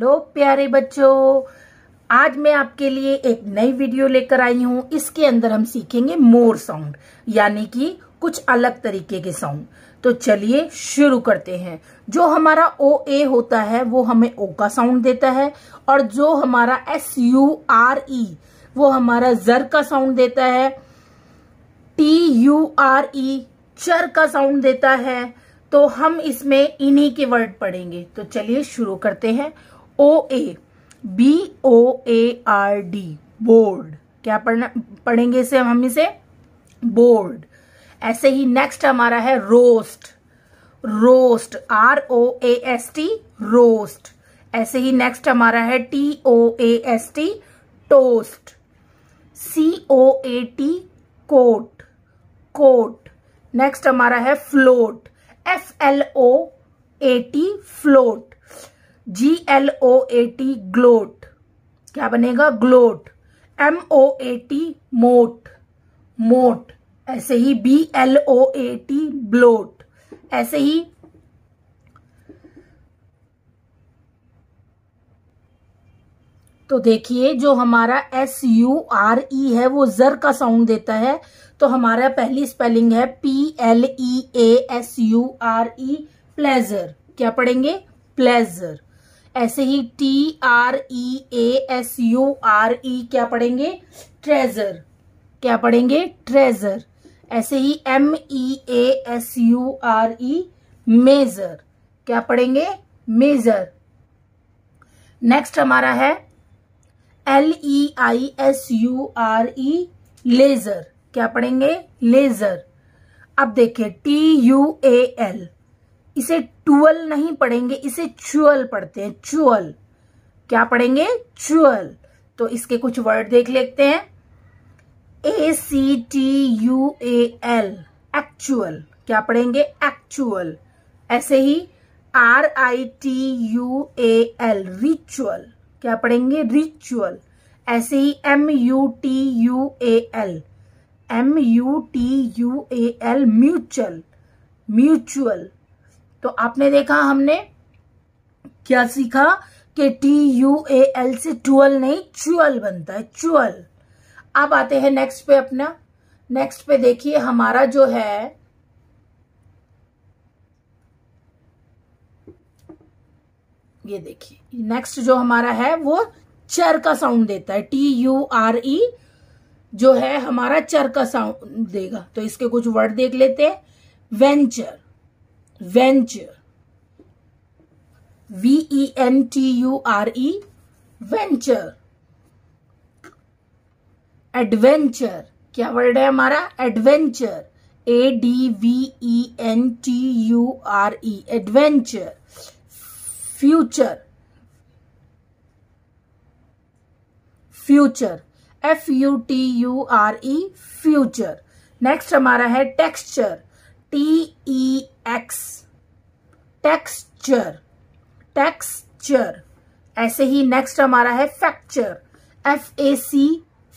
hello प्यारे बच्चों आज मैं आपके लिए एक नई वीडियो लेकर आई हूँ इसके अंदर हम सीखेंगे मोर साउंड यानी कि कुछ अलग तरीके के साउंड तो चलिए शुरू करते हैं जो हमारा ओ ए होता है वो हमें ओ का साउंड देता है और जो हमारा एस यू आर ई वो हमारा जर का साउंड देता है टी यू आर ई चर का साउंड देता है तो हम इसमें इन्हीं के वर्ड पढ़ेंगे तो चलिए शुरू करते हैं O A B O A R D board क्या पढ़ना पढ़ेंगे इसे हम इसे बोर्ड ऐसे ही नेक्स्ट हमारा है roast roast R O A S T roast ऐसे ही नेक्स्ट हमारा है T O A S T toast C O A T coat coat next हमारा है float F L O A T float G L O A T gloat क्या बनेगा gloat M O A T moat moat ऐसे ही B L O A T bloat ऐसे ही तो देखिए जो हमारा एस यू आर ई है वो जर का साउंड देता है तो हमारा पहली स्पेलिंग है P L E A S U R E pleasure क्या पढ़ेंगे प्लेजर ऐसे ही T R E A S U R E क्या पढ़ेंगे ट्रेजर क्या पढ़ेंगे ट्रेजर ऐसे ही M E A S U R E measure क्या पढ़ेंगे मेजर नेक्स्ट हमारा है L E I S U R E leisure क्या पढ़ेंगे लेजर अब देखिए टी यू ए एल इसे टूअल नहीं पढ़ेंगे इसे चुअल पढ़ते हैं चुअल क्या पढ़ेंगे चुअल तो इसके कुछ वर्ड देख लेते हैं A C T U A L actual क्या पढ़ेंगे एक्चुअल ऐसे ही R I T U A L ritual क्या पढ़ेंगे रिचुअल ऐसे ही M U T U A L M U T U A L mutual mutual तो आपने देखा हमने क्या सीखा कि टी यू ए एल से ट्यूअल नहीं चुअल बनता है चुअल अब आते हैं नेक्स्ट पे अपना नेक्स्ट पे देखिए हमारा जो है ये देखिए नेक्स्ट जो हमारा है वो चर का साउंड देता है टी यू आर ई जो है हमारा चर का साउंड देगा तो इसके कुछ वर्ड देख लेते हैं venture venture v e n t u r e venture adventure क्या वर्ड है हमारा adventure A D V E N T U R E adventure future future F U T U R E future next हमारा है texture T E X texture texture ऐसे ही next हमारा है fracture F A C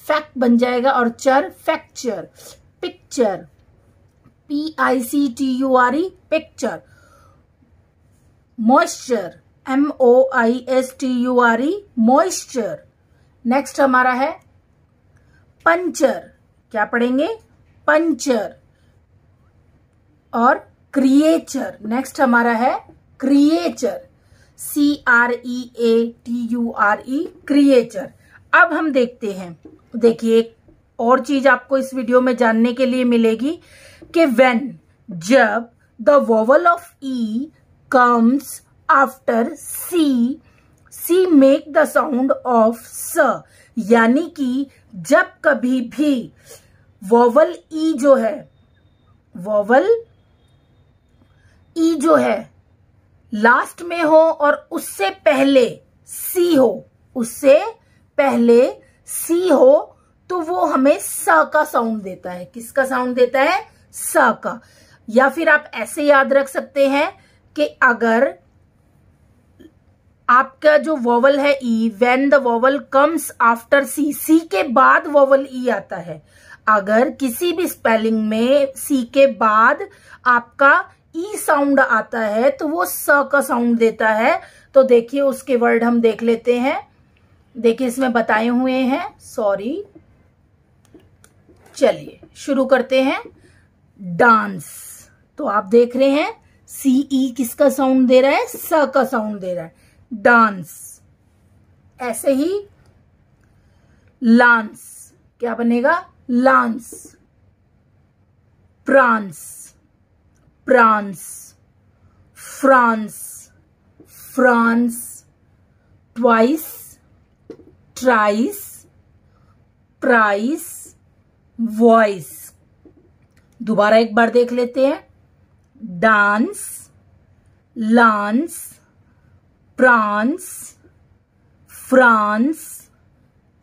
fact बन जाएगा और चर fracture picture P I C T U R E picture moisture M O I S T U R E moisture next हमारा है पंचर क्या पढ़ेंगे पंचर और क्रिएचर नेक्स्ट हमारा है creature C R E A T U R E creature अब हम देखते हैं देखिए एक और चीज आपको इस वीडियो में जानने के लिए मिलेगी कि वेन जब the vowel of E comes after C C make the sound of स यानी कि जब कभी भी वोवल ई e जो है वोवल ई जो है लास्ट में हो और उससे पहले सी हो उससे पहले सी हो तो वो हमें स का साउंड देता है किसका साउंड देता है स का या फिर आप ऐसे याद रख सकते हैं कि अगर आपका जो वॉवल है E when the vowel comes after C C के बाद वॉवल ई e आता है अगर किसी भी स्पेलिंग में सी के बाद आपका ई e साउंड आता है तो वो स का साउंड देता है तो देखिए उसके वर्ड हम देख लेते हैं देखिए इसमें बताए हुए हैं सॉरी चलिए शुरू करते हैं डांस तो आप देख रहे हैं सी ई e किसका साउंड दे रहा है स का साउंड दे रहा है डांस ऐसे ही लांस क्या बनेगा lance prance prance France France twice thrice price voice दोबारा एक बार देख लेते हैं dance lance prance France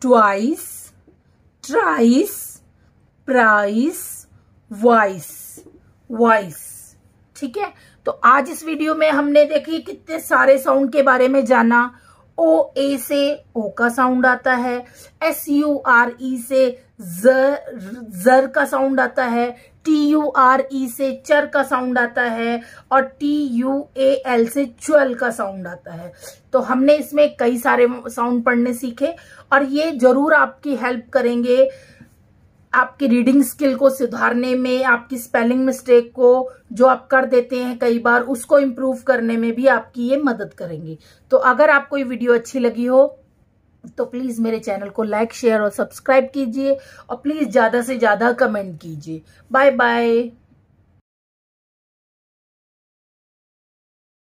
twice thrice price voice voice ठीक है तो आज इस वीडियो में हमने देखी कितने सारे साउंड के बारे में जाना ओ ए से ओ का साउंड आता है एस यू आर ई से जर जर का साउंड आता है टी यू आर ई से चर का साउंड आता है और टी यू ए एल से चुअल का साउंड आता है तो हमने इसमें कई सारे साउंड पढ़ने सीखे और ये जरूर आपकी हेल्प करेंगे आपकी रीडिंग स्किल को सुधारने में आपकी स्पेलिंग मिस्टेक को जो आप कर देते हैं कई बार उसको इम्प्रूव करने में भी आपकी ये मदद करेंगी तो अगर आपको ये वीडियो अच्छी लगी हो तो प्लीज़ मेरे चैनल को लाइक शेयर और सब्सक्राइब कीजिए और प्लीज़ ज़्यादा से ज़्यादा कमेंट कीजिए बाय बाय